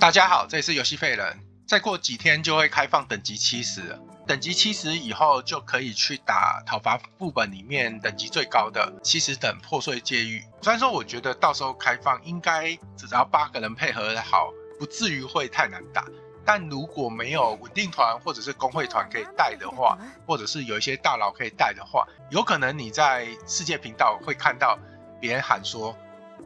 大家好，这里是游戏废人。再过几天就会开放等级七十，等级七十以后就可以去打讨伐副本里面等级最高的七十等破碎界域。虽然说我觉得到时候开放应该只要八个人配合的好，不至于会太难打，但如果没有稳定团或者是工会团可以带的话，或者是有一些大佬可以带的话，有可能你在世界频道会看到别人喊说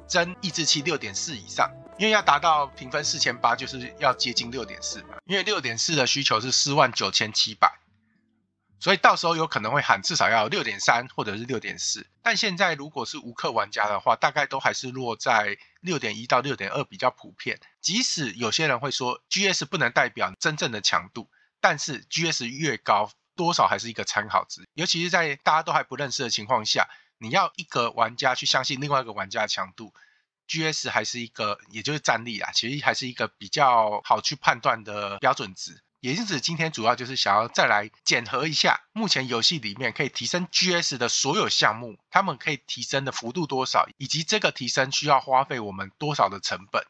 争抑制器六点四以上。因为要达到评分四千八，就是要接近六点四。因为六点四的需求是四万九千七百，所以到时候有可能会喊至少要六点三或者是六点四。但现在如果是无氪玩家的话，大概都还是落在六点一到六点二比较普遍。即使有些人会说 GS 不能代表真正的强度，但是 GS 越高，多少还是一个参考值。尤其是在大家都还不认识的情况下，你要一个玩家去相信另外一个玩家的强度。GS 还是一个，也就是战力啊，其实还是一个比较好去判断的标准值。也就是今天主要就是想要再来检核一下，目前游戏里面可以提升 GS 的所有项目，他们可以提升的幅度多少，以及这个提升需要花费我们多少的成本。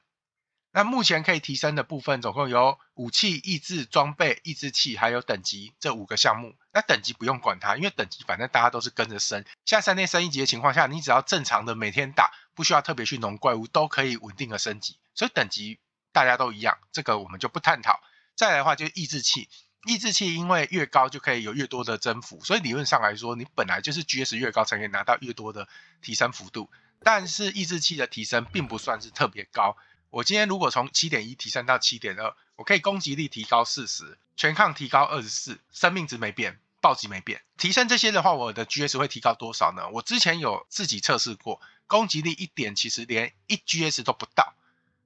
那目前可以提升的部分总共有武器、意志、装备、意志器，还有等级这五个项目。那等级不用管它，因为等级反正大家都是跟着升，下三天升一级的情况下，你只要正常的每天打。不需要特别去弄怪物都可以稳定的升级，所以等级大家都一样，这个我们就不探讨。再来的话就是抑制器，抑制器因为越高就可以有越多的增幅，所以理论上来说，你本来就是 G S 越高才可以拿到越多的提升幅度。但是抑制器的提升并不算是特别高。我今天如果从七点一提升到七点二，我可以攻击力提高四十，全抗提高二十四，生命值没变，暴击没变，提升这些的话，我的 G S 会提高多少呢？我之前有自己测试过。攻击力一点其实连一 GS 都不到，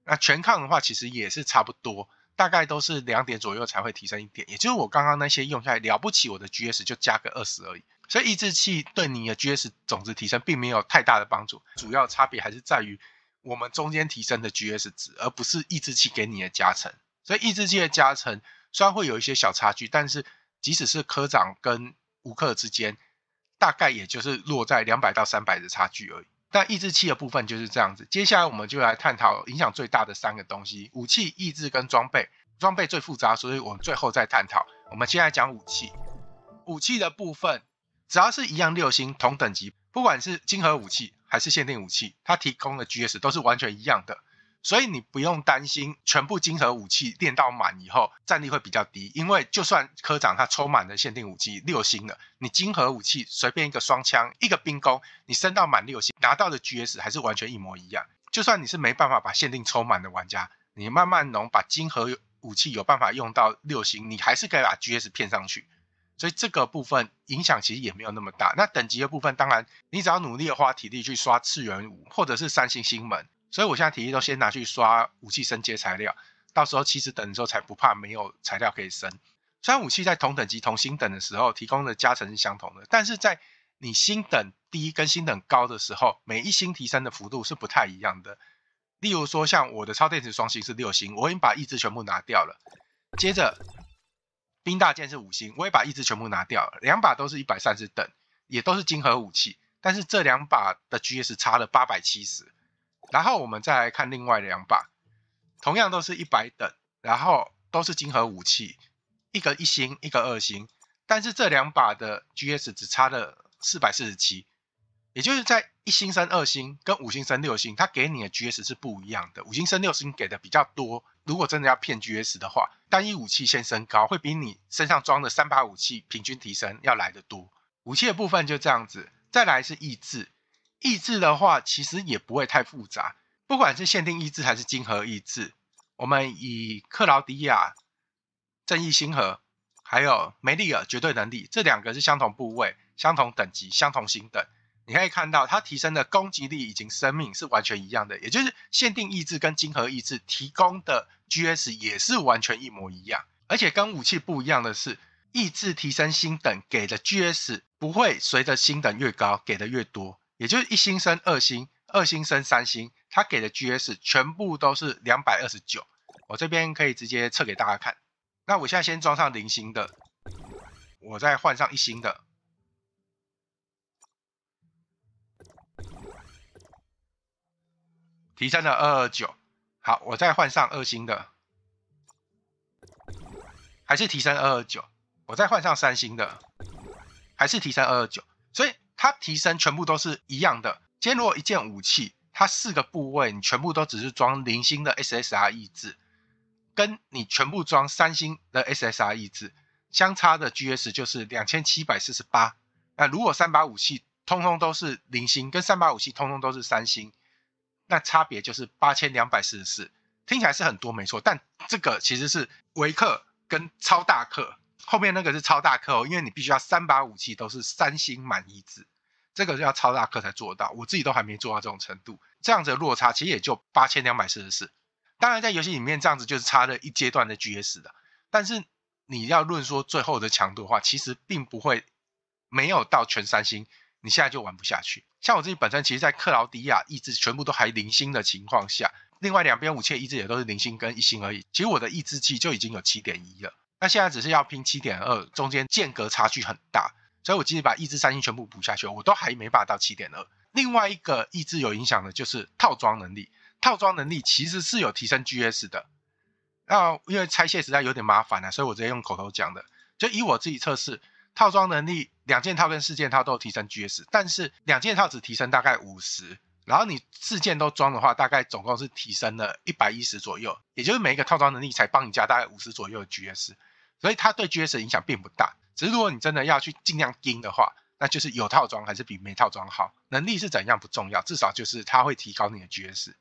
那全抗的话其实也是差不多，大概都是两点左右才会提升一点，也就是我刚刚那些用下来了不起我的 GS 就加个二十而已。所以抑制器对你的 GS 总值提升并没有太大的帮助，主要差别还是在于我们中间提升的 GS 值，而不是抑制器给你的加成。所以抑制器的加成虽然会有一些小差距，但是即使是科长跟吴克之间，大概也就是落在两百到三百的差距而已。但抑制器的部分就是这样子。接下来我们就来探讨影响最大的三个东西：武器、意志跟装备。装备最复杂，所以我们最后再探讨。我们先来讲武器。武器的部分，只要是一样六星同等级，不管是金核武器还是限定武器，它提供的 GS 都是完全一样的。所以你不用担心，全部金核武器练到满以后，战力会比较低。因为就算科长他抽满了限定武器六星的，你金核武器随便一个双枪、一个兵弓，你升到满六星拿到的 GS 还是完全一模一样。就算你是没办法把限定抽满的玩家，你慢慢能把金核武器有办法用到六星，你还是可以把 GS 骗上去。所以这个部分影响其实也没有那么大。那等级的部分，当然你只要努力的花体力去刷次元五或者是三星星门。所以我现在提议都先拿去刷武器升阶材料，到时候七十等的时候才不怕没有材料可以升。虽然武器在同等级同星等的时候提供的加成是相同的，但是在你星等低跟星等高的时候，每一星提升的幅度是不太一样的。例如说像我的超电池双星是六星，我已经把一支全部拿掉了。接着冰大剑是五星，我也把一支全部拿掉，了。两把都是一百三十等，也都是金核武器，但是这两把的 G S 差了八百七十。然后我们再来看另外两把，同样都是一百等，然后都是金核武器，一个一星，一个二星，但是这两把的 GS 只差了四百四十七，也就是在一星升二星跟五星升六星，它给你的 GS 是不一样的，五星升六星给的比较多。如果真的要骗 GS 的话，单一武器先升高，会比你身上装的三把武器平均提升要来的多。武器的部分就这样子，再来是意志。意志的话，其实也不会太复杂。不管是限定意志还是晶核意志，我们以克劳迪亚正义星核，还有梅丽尔绝对能力这两个是相同部位、相同等级、相同星等。你可以看到，它提升的攻击力以及生命是完全一样的，也就是限定意志跟晶核意志提供的 GS 也是完全一模一样。而且跟武器不一样的是，意志提升星等给的 GS 不会随着星等越高给的越多。也就是一星升二星，二星升三星，他给的 GS 全部都是两百二十九。我这边可以直接测给大家看。那我现在先装上零星的，我再换上一星的，提升了二二九。好，我再换上二星的，还是提升二二九。我再换上三星的，还是提升二二九。所以。它提升全部都是一样的。今天如果一件武器，它四个部位你全部都只是装零星的 SSR 抑制，跟你全部装三星的 SSR 抑制，相差的 GS 就是两千七百四十八。那如果三把武器通通都是零星，跟三把武器通通都是三星，那差别就是八千两百四十四。听起来是很多，没错，但这个其实是维克跟超大克。后面那个是超大克哦，因为你必须要三把武器都是三星满一制，这个要超大克才做得到。我自己都还没做到这种程度，这样子落差其实也就八千两百四十四。当然，在游戏里面这样子就是差了一阶段的 G S 的，但是你要论说最后的强度的话，其实并不会没有到全三星，你现在就玩不下去。像我自己本身，其实，在克劳迪亚意志全部都还零星的情况下，另外两边武器意志也都是零星跟一星而已。其实我的意志器就已经有七点一了。那现在只是要拼七点二，中间间隔差距很大，所以我即使把意志三星全部补下去，我都还没办法到七点二。另外一个意志有影响的就是套装能力，套装能力其实是有提升 GS 的。那因为拆卸实在有点麻烦了，所以我直接用口头讲的。就以我自己测试，套装能力两件套跟四件套都有提升 GS，但是两件套只提升大概五十。然后你四件都装的话，大概总共是提升了一百一十左右，也就是每一个套装能力才帮你加大概五十左右的 G S，所以它对 G S 影响并不大。只是如果你真的要去尽量盯的话，那就是有套装还是比没套装好。能力是怎样不重要，至少就是它会提高你的 G S。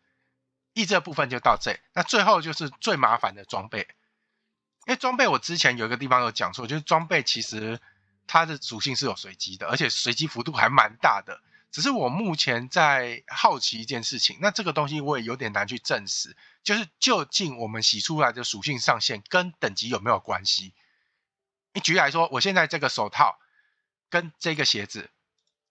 e 这部分就到这。那最后就是最麻烦的装备，因为装备我之前有一个地方有讲错，就是装备其实它的属性是有随机的，而且随机幅度还蛮大的。只是我目前在好奇一件事情，那这个东西我也有点难去证实，就是究竟我们洗出来的属性上限跟等级有没有关系？你举例来说，我现在这个手套跟这个鞋子，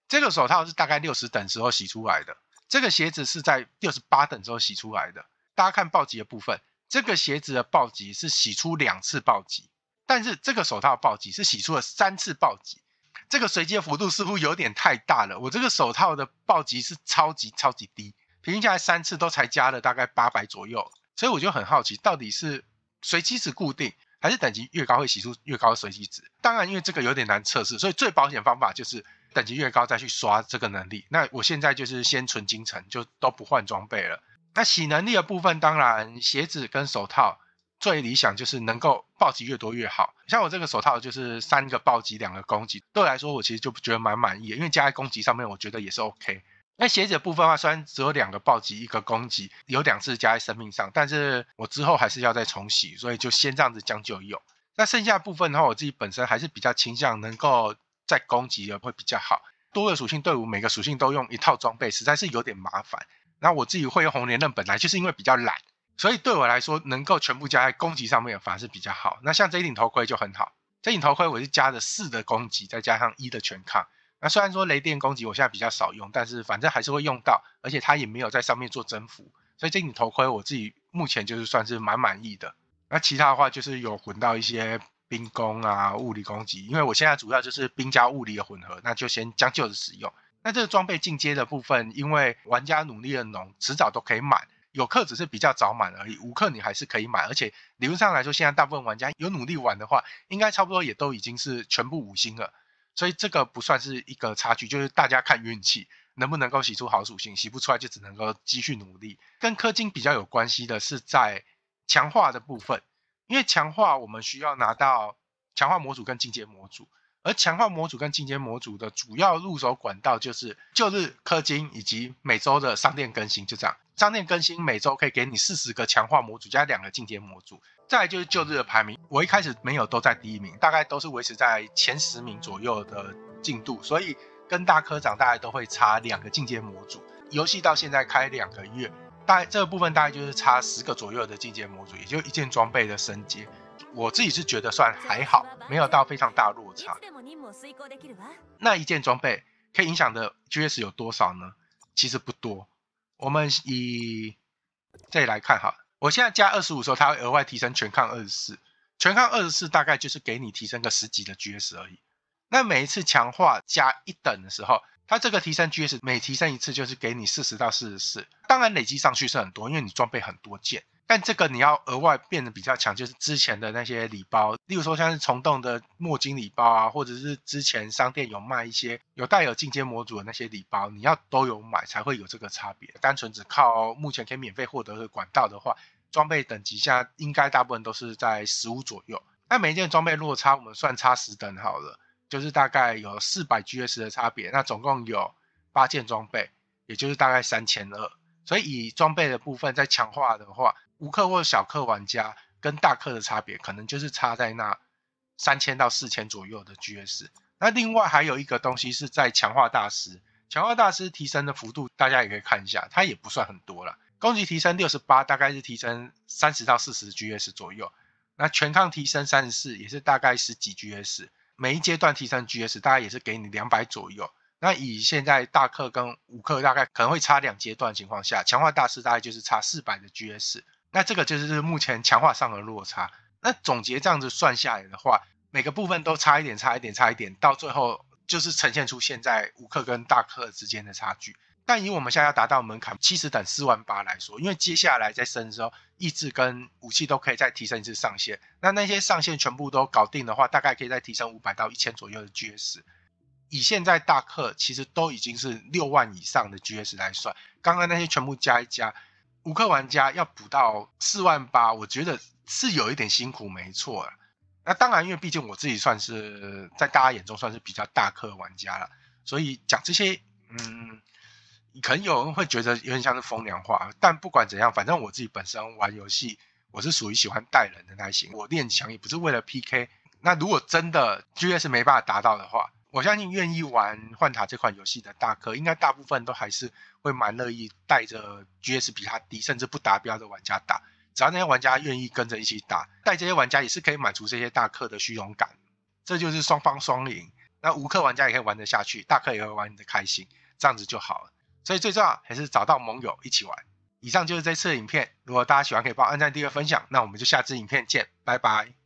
这个手套是大概六十等时候洗出来的，这个鞋子是在六十八等时候洗出来的。大家看暴击的部分，这个鞋子的暴击是洗出两次暴击，但是这个手套暴击是洗出了三次暴击。这个随机幅度似乎有点太大了。我这个手套的暴击是超级超级低，平均下来三次都才加了大概八百左右。所以我就很好奇，到底是随机值固定，还是等级越高会洗出越高的随机值？当然，因为这个有点难测试，所以最保险方法就是等级越高再去刷这个能力。那我现在就是先存金城，就都不换装备了。那洗能力的部分，当然鞋子跟手套。最理想就是能够暴击越多越好，像我这个手套就是三个暴击，两个攻击，对我来说我其实就觉得蛮满意，因为加在攻击上面我觉得也是 OK。那鞋子的部分的话，虽然只有两个暴击，一个攻击，有两次加在生命上，但是我之后还是要再重洗，所以就先这样子将就用。那剩下部分的话，我自己本身还是比较倾向能够再攻击的会比较好，多个属性队伍每个属性都用一套装备实在是有点麻烦。那我自己会用红莲刃，本来就是因为比较懒。所以对我来说，能够全部加在攻击上面，反而是比较好。那像这一顶头盔就很好，这顶头盔我是加的四的攻击，再加上一的全抗。那虽然说雷电攻击我现在比较少用，但是反正还是会用到，而且它也没有在上面做增幅，所以这顶头盔我自己目前就是算是蛮满意的。那其他的话就是有混到一些兵攻啊、物理攻击，因为我现在主要就是兵加物理的混合，那就先将就着使用。那这个装备进阶的部分，因为玩家努力的浓，迟早都可以满。有氪只是比较早满而已，无氪你还是可以买，而且理论上来说，现在大部分玩家有努力玩的话，应该差不多也都已经是全部五星了，所以这个不算是一个差距，就是大家看运气能不能够洗出好属性，洗不出来就只能够继续努力。跟氪金比较有关系的是在强化的部分，因为强化我们需要拿到强化模组跟进阶模组。而强化模组跟进阶模组的主要入手管道就是旧日氪金以及每周的商店更新。就这样，商店更新每周可以给你四十个强化模组加两个进阶模组。再就是旧日的排名，我一开始没有都在第一名，大概都是维持在前十名左右的进度，所以跟大科长大概都会差两个进阶模组。游戏到现在开两个月，大概这个部分大概就是差十个左右的进阶模组，也就一件装备的升级。我自己是觉得算还好，没有到非常大落差。那一件装备可以影响的 GS 有多少呢？其实不多。我们以这里来看哈，我现在加二十五的时候，它会额外提升全抗二十四。全抗二十四大概就是给你提升个十级的 GS 而已。那每一次强化加一等的时候，它这个提升 GS 每提升一次就是给你四十到四十四。当然累积上去是很多，因为你装备很多件。但这个你要额外变得比较强，就是之前的那些礼包，例如说像是虫洞的墨金礼包啊，或者是之前商店有卖一些有带有进阶模组的那些礼包，你要都有买才会有这个差别。单纯只靠目前可以免费获得的管道的话，装备等级下应该大部分都是在十五左右。那每一件装备落差我们算差十等好了，就是大概有四百 GS 的差别。那总共有八件装备，也就是大概三千二。所以以装备的部分在强化的话，无氪或小氪玩家跟大氪的差别，可能就是差在那三千到四千左右的 GS。那另外还有一个东西是在强化大师，强化大师提升的幅度大家也可以看一下，它也不算很多了。攻击提升六十八，大概是提升三十到四十 GS 左右。那全抗提升三十四，也是大概十几 GS。每一阶段提升 GS，大概也是给你两百左右。那以现在大克跟无氪大概可能会差两阶段情况下，强化大师大概就是差四百的 GS。那这个就是目前强化上的落差。那总结这样子算下来的话，每个部分都差一点，差一点，差一点，到最后就是呈现出现在五克跟大克之间的差距。但以我们现在要达到门槛七十等四万八来说，因为接下来在升的时候，意志跟武器都可以再提升一次上限。那那些上限全部都搞定的话，大概可以再提升五百到一千左右的 GS。以现在大克其实都已经是六万以上的 GS 来算，刚刚那些全部加一加。五克玩家要补到四万八，我觉得是有一点辛苦，没错那当然，因为毕竟我自己算是在大家眼中算是比较大客玩家了，所以讲这些，嗯，可能有人会觉得有点像是风凉话。但不管怎样，反正我自己本身玩游戏，我是属于喜欢带人的那型。我练强也不是为了 PK。那如果真的 GS 没办法达到的话，我相信愿意玩《幻塔》这款游戏的大氪，应该大部分都还是。会蛮乐意带着 GS 比他低甚至不达标的玩家打，只要那些玩家愿意跟着一起打，带这些玩家也是可以满足这些大客的虚荣感，这就是双方双赢。那无客玩家也可以玩得下去，大客也会玩得开心，这样子就好了。所以最重要还是找到盟友一起玩。以上就是这次的影片，如果大家喜欢可以帮按赞订阅分享，那我们就下次影片见，拜拜。